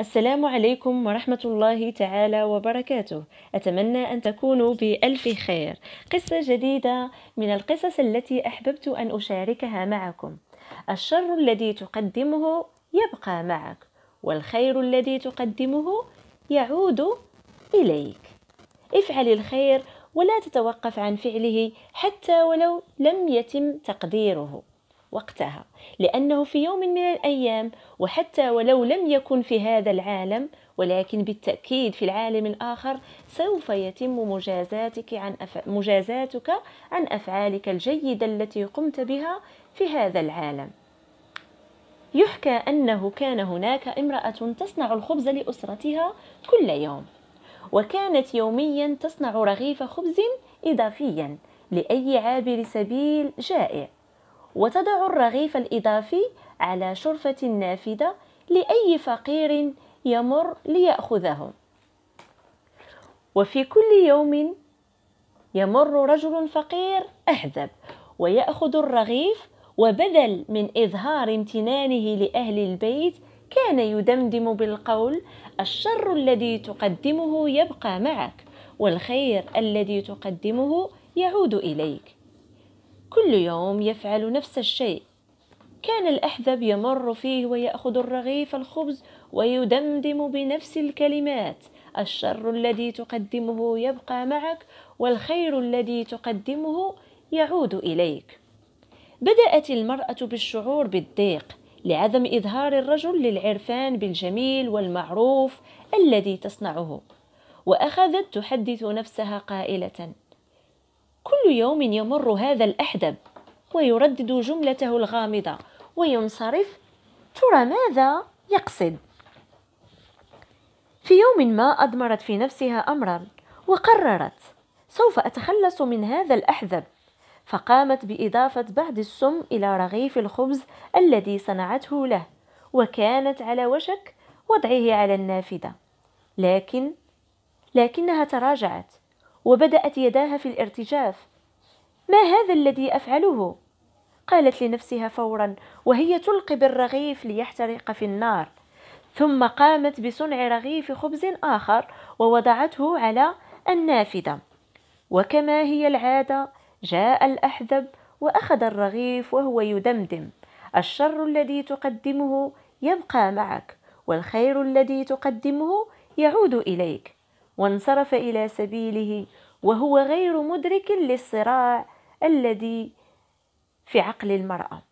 السلام عليكم ورحمة الله تعالى وبركاته أتمنى أن تكونوا بألف خير قصة جديدة من القصص التي أحببت أن أشاركها معكم الشر الذي تقدمه يبقى معك والخير الذي تقدمه يعود إليك افعل الخير ولا تتوقف عن فعله حتى ولو لم يتم تقديره وقتها لأنه في يوم من الأيام وحتى ولو لم يكن في هذا العالم ولكن بالتأكيد في العالم الآخر سوف يتم مجازاتك عن أف... مجازاتك عن أفعالك الجيدة التي قمت بها في هذا العالم يحكى أنه كان هناك امرأة تصنع الخبز لأسرتها كل يوم وكانت يوميا تصنع رغيف خبز إضافيا لأي عابر سبيل جائع وتضع الرغيف الإضافي على شرفة النافذة لأي فقير يمر ليأخذه وفي كل يوم يمر رجل فقير أحذب ويأخذ الرغيف وبدل من إظهار امتنانه لأهل البيت كان يدمدم بالقول الشر الذي تقدمه يبقى معك والخير الذي تقدمه يعود إليك كل يوم يفعل نفس الشيء كان الأحذب يمر فيه ويأخذ الرغيف الخبز ويدمدم بنفس الكلمات الشر الذي تقدمه يبقى معك والخير الذي تقدمه يعود إليك بدأت المرأة بالشعور بالضيق لعدم إظهار الرجل للعرفان بالجميل والمعروف الذي تصنعه وأخذت تحدث نفسها قائلة كل يوم يمر هذا الأحدب ويردد جملته الغامضة وينصرف ترى ماذا يقصد في يوم ما أضمرت في نفسها أمرا وقررت سوف أتخلص من هذا الأحذب فقامت بإضافة بعض السم إلى رغيف الخبز الذي صنعته له وكانت على وشك وضعه على النافذة لكن لكنها تراجعت وبدأت يداها في الارتجاف ما هذا الذي أفعله؟ قالت لنفسها فورا وهي تلقي بالرغيف ليحترق في النار ثم قامت بصنع رغيف خبز آخر ووضعته على النافذة وكما هي العادة جاء الأحذب وأخذ الرغيف وهو يدمدم الشر الذي تقدمه يبقى معك والخير الذي تقدمه يعود إليك وانصرف الى سبيله وهو غير مدرك للصراع الذي في عقل المراه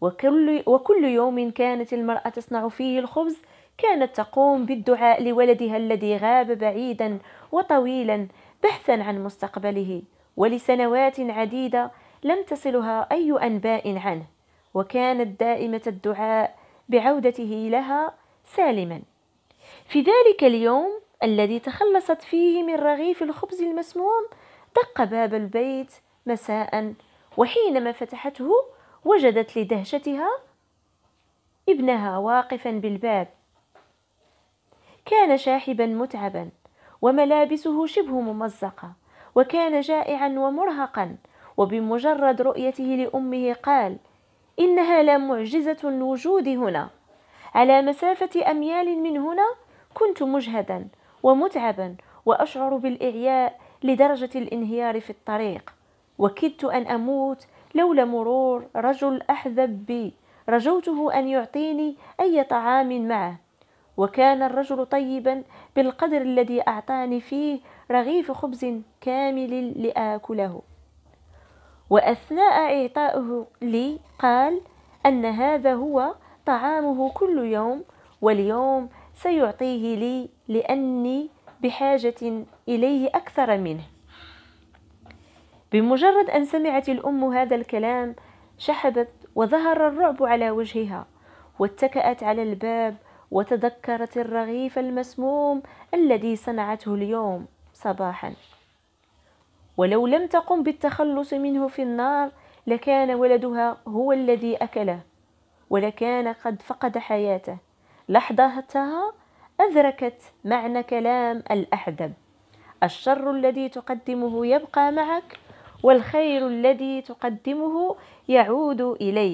وكل, وكل يوم كانت المراه تصنع فيه الخبز كانت تقوم بالدعاء لولدها الذي غاب بعيدا وطويلا بحثا عن مستقبله ولسنوات عديده لم تصلها اي انباء عنه وكانت دائمه الدعاء بعودته لها سالما في ذلك اليوم الذي تخلصت فيه من رغيف الخبز المسموم دق باب البيت مساء وحينما فتحته وجدت لدهشتها ابنها واقفا بالباب كان شاحبا متعبا وملابسه شبه ممزقه وكان جائعا ومرهقا وبمجرد رؤيته لامه قال انها لمعجزه الوجود هنا على مسافه اميال من هنا كنت مجهدا ومتعبا واشعر بالاعياء لدرجه الانهيار في الطريق وكدت ان اموت لولا مرور رجل احذب بي رجوته ان يعطيني اي طعام معه وكان الرجل طيبا بالقدر الذي اعطاني فيه رغيف خبز كامل لاكله واثناء اعطائه لي قال ان هذا هو طعامه كل يوم واليوم سيعطيه لي لأني بحاجة إليه أكثر منه بمجرد أن سمعت الأم هذا الكلام شحبت وظهر الرعب على وجهها واتكأت على الباب وتذكرت الرغيف المسموم الذي صنعته اليوم صباحا ولو لم تقم بالتخلص منه في النار لكان ولدها هو الذي أكله ولكان قد فقد حياته لحظتها أدركت معنى كلام الأحدب الشر الذي تقدمه يبقى معك والخير الذي تقدمه يعود إليك